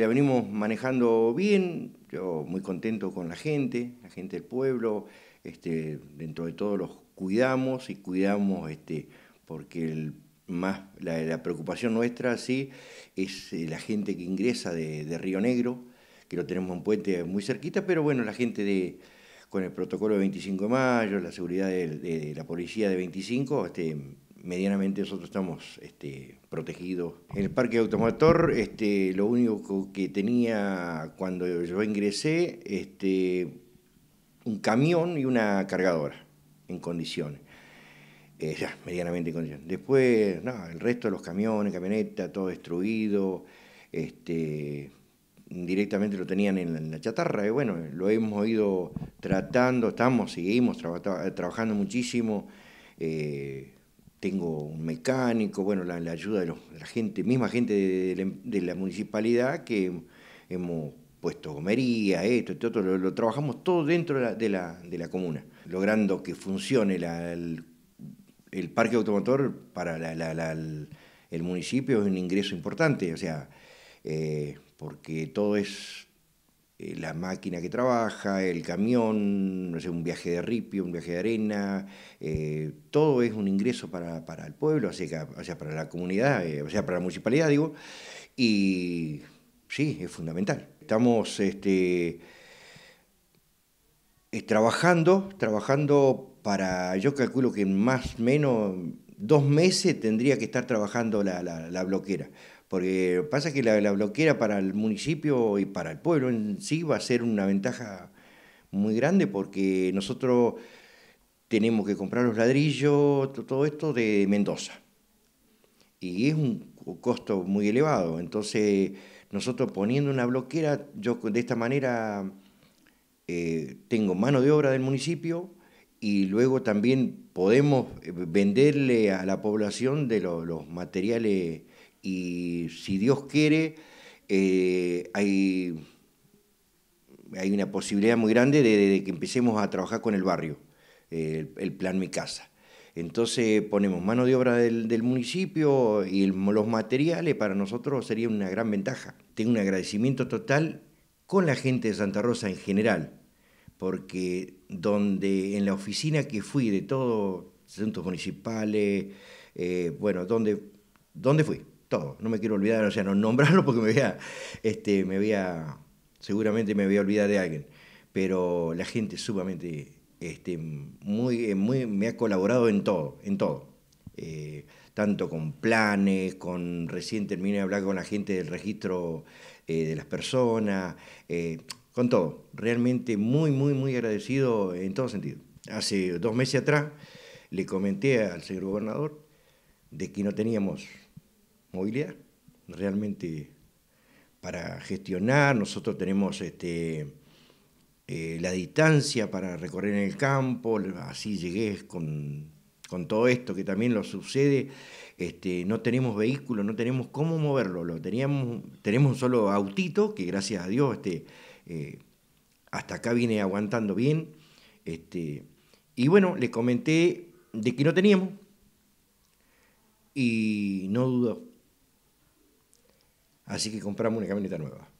La venimos manejando bien, yo muy contento con la gente, la gente del pueblo, este, dentro de todo los cuidamos y cuidamos este, porque el más, la, preocupación nuestra sí es eh, la gente que ingresa de, Río Negro, que lo tenemos en puente muy cerquita, pero bueno, la gente de con el protocolo de 25 de mayo, la seguridad de, la policía de 25, este, medianamente nosotros estamos este, protegidos. En el parque automotor, este, lo único que tenía cuando yo ingresé, este, un camión y una cargadora en condiciones. Eh, medianamente en condiciones. Después, el resto de los camiones, camioneta, todo destruido, este, directamente lo tenían en la, chatarra. Y bueno, lo hemos ido tratando, estamos, seguimos trabajando muchísimo. Eh, tengo un mecánico, bueno, la, ayuda de, la gente, misma gente em, de, la, municipalidad que hemos puesto gomería, esto, esto, lo, trabajamos todo dentro de la, comuna, logrando que funcione el, parque automotor para el, el, municipio es un ingreso importante, o sea, eh, porque todo es eh, la máquina que trabaja, el camión, no sé, un viaje de ripio, un viaje de arena, eh, todo es un ingreso para, para el pueblo, o para la comunidad, eh, o sea, para la municipalidad, digo, y sí, es fundamental. Estamos este, trabajando, trabajando para, yo calculo que en más o menos dos meses tendría que estar trabajando la, la, la bloquera. Porque pasa que la, bloquera para el municipio y para el pueblo en sí va a ser una ventaja muy grande porque nosotros tenemos que comprar los ladrillos, todo esto de Mendoza. Y es un costo muy elevado. Entonces, nosotros poniendo una bloquera, yo de esta manera eh, tengo mano de obra del municipio y luego también podemos eh, venderle a la población de los materiales y si Dios quiere, eh, hay, hay una posibilidad muy grande de, que empecemos a trabajar con el barrio, eh, el, plan Mi Casa. Entonces ponemos mano de obra del, municipio y los materiales para nosotros sería una gran ventaja. Tengo un agradecimiento total con la gente de Santa Rosa en general, porque donde en la oficina que fui de todos, asuntos municipales, eh, bueno, ¿dónde fui, todo. No me quiero olvidar, o sea, no nombrarlo porque me voy este, me voy seguramente me voy a olvidar de alguien. Pero la gente sumamente, este, muy, muy, me ha colaborado en todo, en todo. Eh, tanto con planes, con recién terminé de hablar con la gente del registro eh, de las personas, eh, con todo. Realmente muy, muy, muy agradecido en todo sentido. Hace dos meses atrás le comenté al señor gobernador de que no teníamos movilidad. Realmente para gestionar, nosotros tenemos este, eh, la distancia para recorrer en el campo, así llegué con, todo esto que también lo sucede, este, no tenemos vehículo, no tenemos cómo moverlo, lo tenemos un solo autito que gracias a Dios este, eh, hasta acá viene aguantando bien. y bueno, le comenté de que no teníamos y no dudo Así que compramos una camioneta nueva.